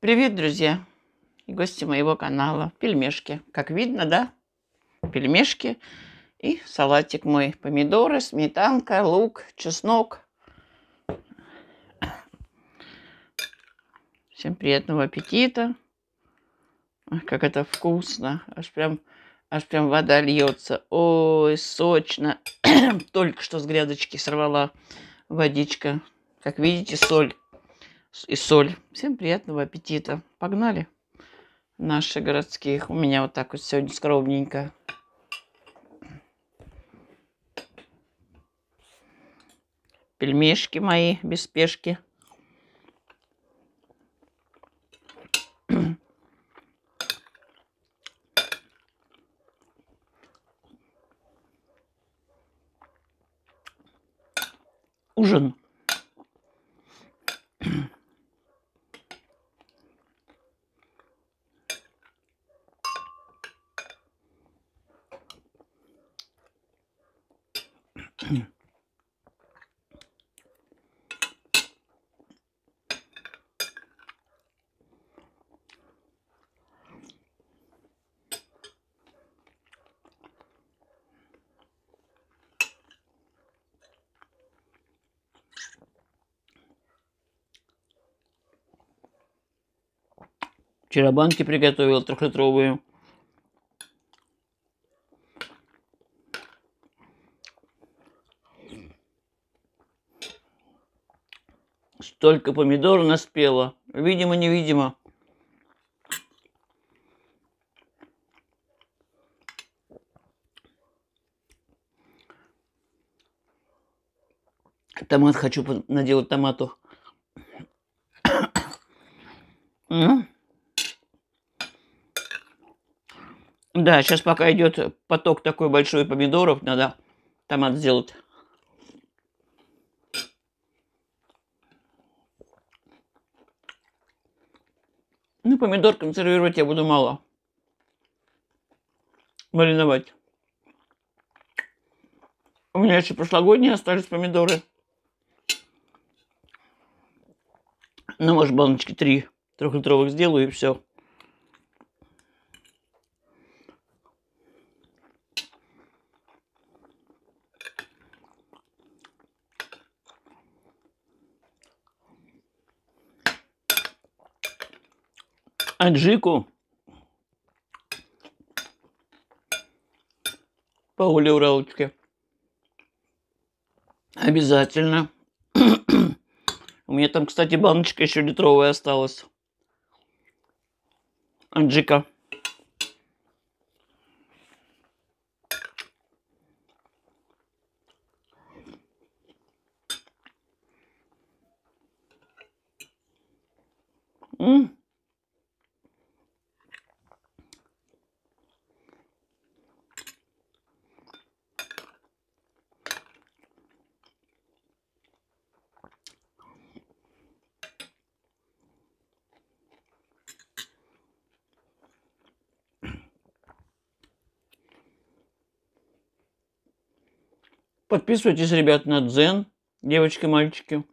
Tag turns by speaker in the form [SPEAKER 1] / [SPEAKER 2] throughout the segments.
[SPEAKER 1] Привет, друзья и гости моего канала. Пельмешки. Как видно, да? Пельмешки и салатик мой. Помидоры, сметанка, лук, чеснок. Всем приятного аппетита. Ах, как это вкусно. Аж прям, аж прям вода льется. Ой, сочно. Только что с грядочки сорвала водичка. Как видите, соль и соль. Всем приятного аппетита. Погнали. Наши городских. У меня вот так вот сегодня скромненько. Пельмешки мои без спешки. Ужин. Вчера банки приготовил трехлитровые. Столько помидор наспело. Видимо, невидимо. Томат хочу наделать томату. Mm-hmm. Да, сейчас пока идет поток такой большой помидоров, надо томат сделать. Ну, помидор консервировать я буду мало. Мариновать. У меня еще прошлогодние остались помидоры. Ну, может, баночки три трехлитровых сделаю и все. Аджику погулял Раутике. Обязательно. У меня там, кстати, баночка еще литровая осталась. Аджика. Mmm. Подписывайтесь, ребят, на Дзен, девочки, мальчики.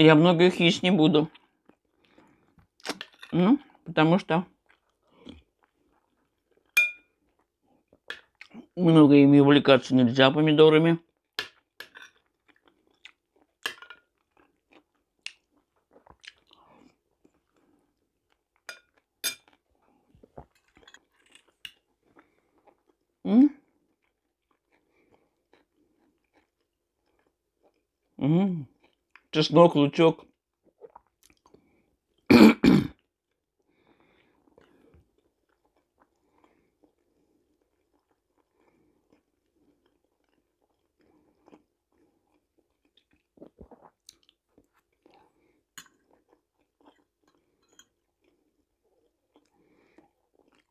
[SPEAKER 1] Я много их есть не буду. Ну, потому что много ими увлекаться нельзя помидорами. чеснок, лучок.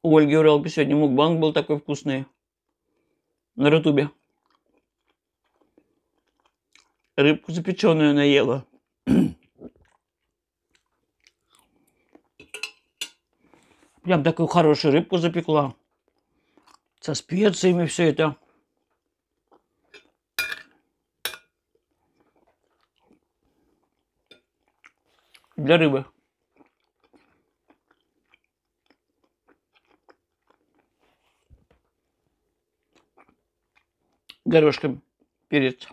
[SPEAKER 1] У Ольги Уралки сегодня мукбанг был такой вкусный на Рутубе рыбку запеченную наела. Прям такую хорошую рыбку запекла. Со специями все это. Для рыбы. горошком перец.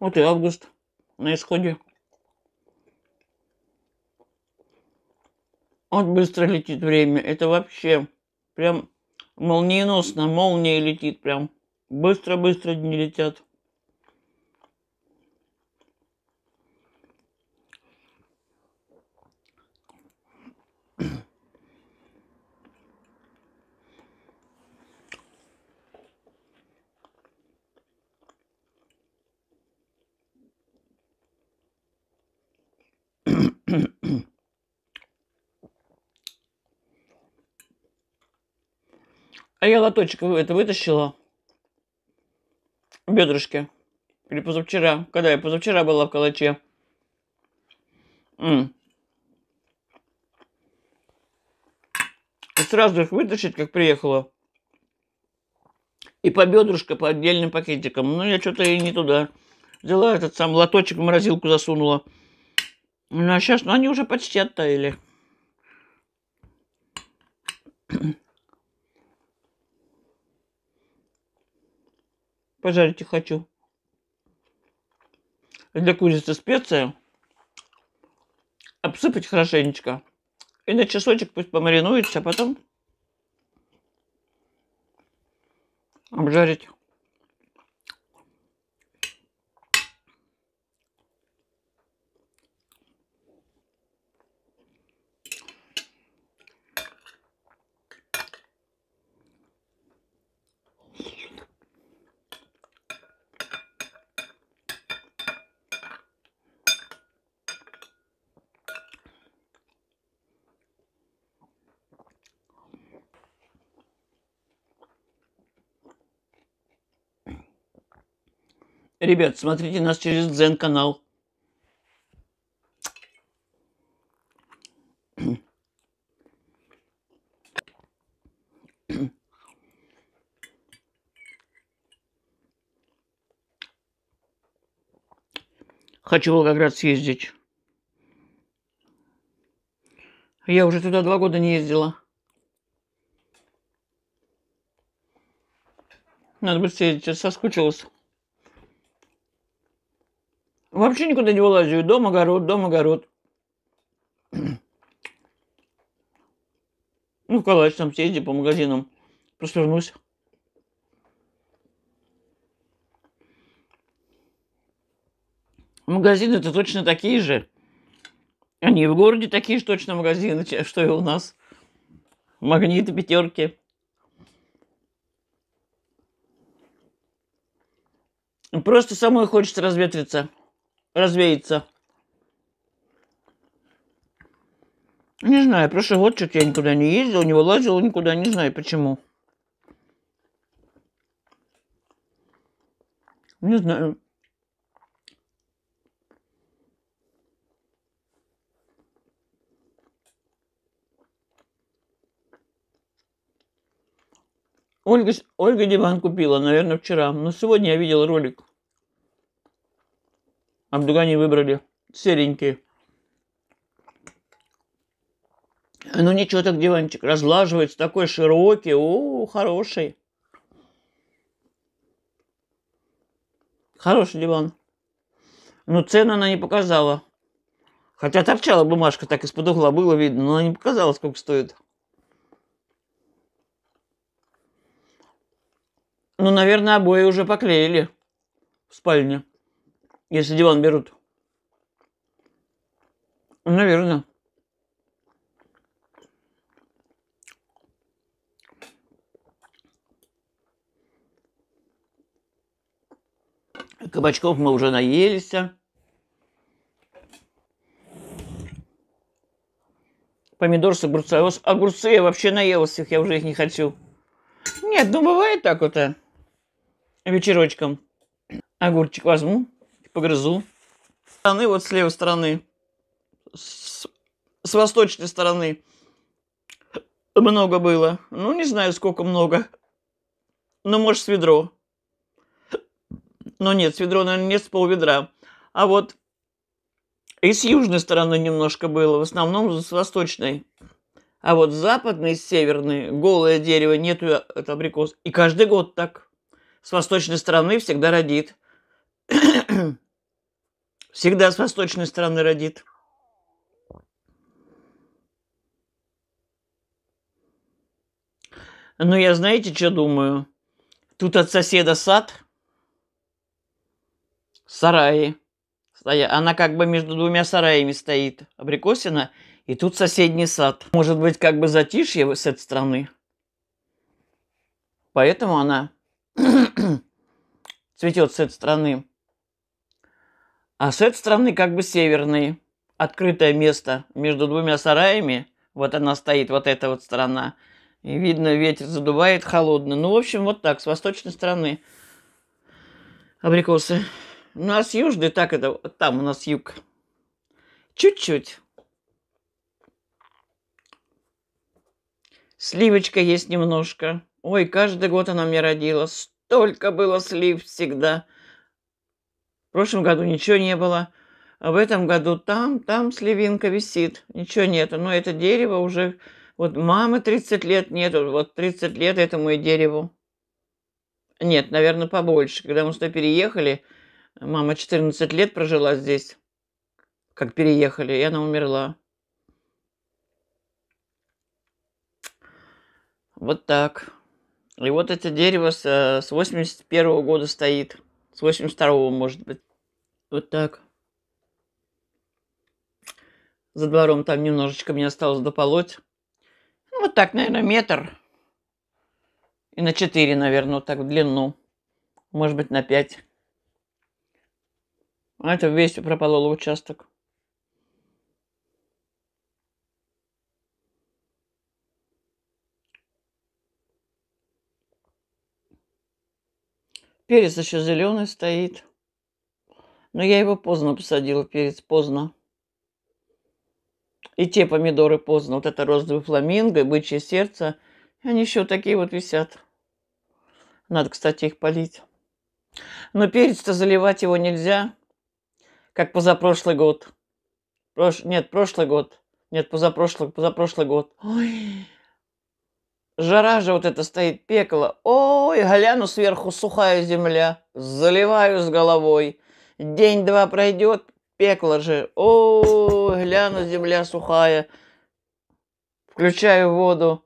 [SPEAKER 1] Вот и август на исходе. Вот быстро летит время. Это вообще прям молниеносно. Молния летит прям. Быстро-быстро дни летят. mm А я лоточек это вытащила. Бедрышки. Или позавчера. Когда я позавчера была в калаче. М. И сразу их вытащить, как приехала. И по бедрышку, по отдельным пакетикам. Но ну, я что-то и не туда. Взяла этот сам лоточек в морозилку засунула. Ну, а сейчас, ну, они уже почти оттаяли. пожарить хочу. Для курицы специи. Обсыпать хорошенечко. И на часочек пусть помаринуется, а потом обжарить. Ребят, смотрите нас через Дзен-канал. Хочу в Волгоград съездить. Я уже туда два года не ездила. Надо бы съездить, я соскучилась. Вообще никуда не вылазю. Дом, огород, дом, огород. Ну, в калач там съезди по магазинам. Просто вернусь. Магазины то точно такие же. Они в городе такие же точно магазины, что и у нас. Магниты, пятерки. Просто самой хочется разветриться развеется. Не знаю, прошлый год что-то я никуда не ездил, не вылазил никуда, не знаю почему. Не знаю. Ольга, Ольга диван купила, наверное, вчера. Но сегодня я видел ролик они выбрали серенькие. Ну ничего так диванчик разлаживается, такой широкий, о, хороший. Хороший диван. Но цену она не показала. Хотя торчала бумажка, так из-под угла было видно, но она не показала, сколько стоит. Ну, наверное, обои уже поклеили в спальне. Если диван берут. Ну, наверное. Кабачков мы уже наелись. Помидор с огурца. Огурцы я вообще наелась их, я уже их не хочу. Нет, ну бывает так вот, а. вечерочком. Огурчик возьму погрызу. С стороны, вот с левой стороны, с, с восточной стороны много было. Ну, не знаю, сколько много. Ну, может, с ведро. Но нет, с ведро, наверное, нет, с полведра. А вот и с южной стороны немножко было, в основном с восточной. А вот с западной, с северной, голое дерево, нету это абрикос. И каждый год так. С восточной стороны всегда родит. Всегда с восточной стороны родит. Ну, я знаете, что думаю? Тут от соседа сад, сараи. Она как бы между двумя сараями стоит, абрикосина, и тут соседний сад. Может быть, как бы затишье с этой стороны. Поэтому она цветет с этой стороны. А с этой стороны как бы северный. Открытое место между двумя сараями. Вот она стоит, вот эта вот сторона. И видно, ветер задувает холодно. Ну, в общем, вот так, с восточной стороны. Абрикосы. Ну, а с южной так это... Там у нас юг. Чуть-чуть. Сливочка есть немножко. Ой, каждый год она мне родила. Столько было слив всегда прошлом году ничего не было. А в этом году там, там сливинка висит. Ничего нету. Но это дерево уже... Вот мамы 30 лет нету. Вот 30 лет этому и дереву. Нет, наверное, побольше. Когда мы сюда переехали, мама 14 лет прожила здесь. Как переехали, и она умерла. Вот так. И вот это дерево с, э, с 81 -го года стоит. С 82-го, может быть. Вот так. За двором там немножечко мне осталось дополоть. Ну, вот так, наверное, метр. И на 4, наверное, вот так в длину. Может быть, на 5. А это весь прополол участок. Перец еще зеленый стоит. Но я его поздно посадила, перец поздно. И те помидоры поздно. Вот это розовый фламинго, и бычье сердце. Они еще такие вот висят. Надо, кстати, их полить. Но перец-то заливать его нельзя, как позапрошлый год. Прош... Нет, прошлый год. Нет, позапрошлый, позапрошлый год. Ой, Жара же вот это стоит, пекло. Ой, гляну сверху, сухая земля. Заливаю с головой. День-два пройдет, пекло же. Ой, гляну, земля сухая. Включаю воду.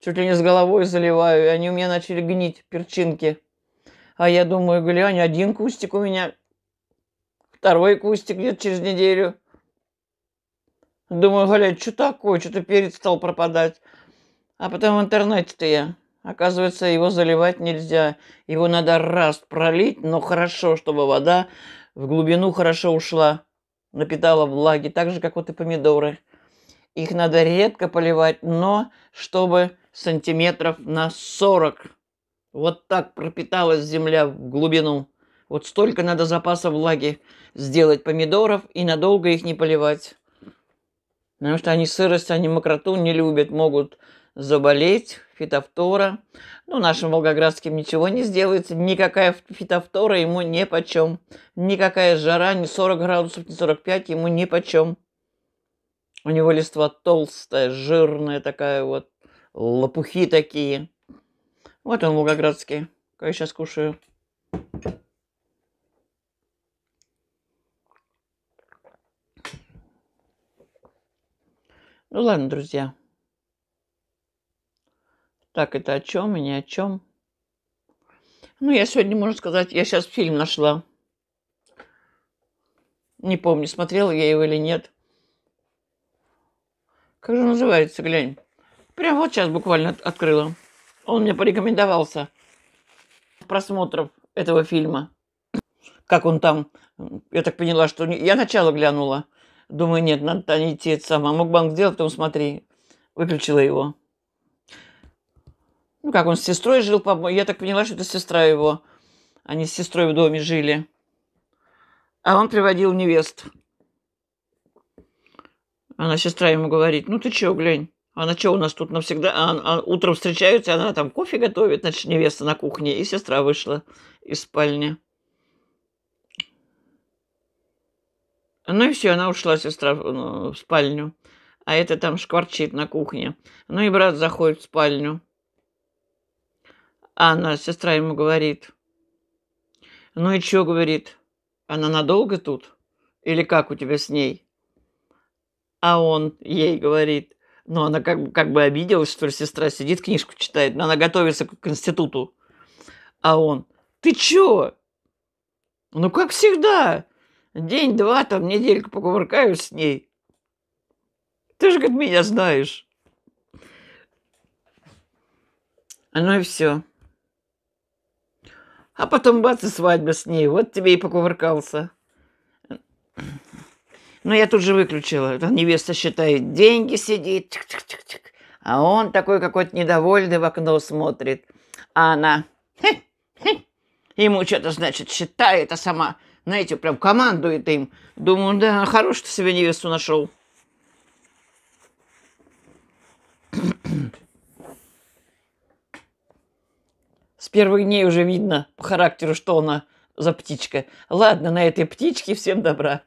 [SPEAKER 1] Чуть ли не с головой заливаю, и они у меня начали гнить, перчинки. А я думаю, глянь, один кустик у меня, второй кустик где-то через неделю. Думаю, глянь, что такое, что-то перец стал пропадать. А потом в интернете-то я. Оказывается, его заливать нельзя. Его надо раз пролить, но хорошо, чтобы вода в глубину хорошо ушла, напитала влаги, так же, как вот и помидоры. Их надо редко поливать, но чтобы сантиметров на 40. Вот так пропиталась земля в глубину. Вот столько надо запаса влаги сделать помидоров и надолго их не поливать. Потому что они сырость, они мокроту не любят, могут заболеть, фитофтора. Ну, нашим волгоградским ничего не сделается. Никакая фитофтора ему ни почем. Никакая жара, ни 40 градусов, ни 45 ему ни почем. У него листва толстая, жирная такая вот, лопухи такие. Вот он, волгоградский, как я сейчас кушаю. Ну ладно, друзья. Так, это о чем и ни о чем. Ну, я сегодня, можно сказать, я сейчас фильм нашла. Не помню, смотрела я его или нет. Как же называется, глянь. Прям вот сейчас буквально открыла. Он мне порекомендовался просмотров этого фильма. Как он там, я так поняла, что... Я начало глянула. Думаю, нет, надо идти это самое. А Мукбанк сделать, потом смотри. Выключила его. Ну как, он с сестрой жил, я так поняла, что это сестра его. Они с сестрой в доме жили. А он приводил невест. Она сестра ему говорит, ну ты чё, глянь, она чё у нас тут навсегда? А, а, утром встречаются, она там кофе готовит, значит, невеста на кухне, и сестра вышла из спальни. Ну и все, она ушла, сестра, ну, в спальню. А это там шкварчит на кухне. Ну и брат заходит в спальню. А она, сестра ему говорит, ну и что, говорит, она надолго тут? Или как у тебя с ней? А он ей говорит, ну она как, бы как бы обиделась, что ли, сестра сидит, книжку читает, но она готовится к институту. А он, ты чё? Ну как всегда, день-два, там недельку покувыркаюсь с ней. Ты же, как меня знаешь. ну и все. А потом бац и свадьба с ней. Вот тебе и покувыркался. Но ну, я тут же выключила. Невеста считает, деньги сидит. Тик -тик -тик -тик. А он такой какой-то недовольный в окно смотрит. А она... Хе, хе. Ему что-то, значит, считает, а сама, знаете, прям командует им. Думаю, да, хорош ты себе невесту нашел. С первых дней уже видно по характеру, что она за птичка. Ладно, на этой птичке всем добра.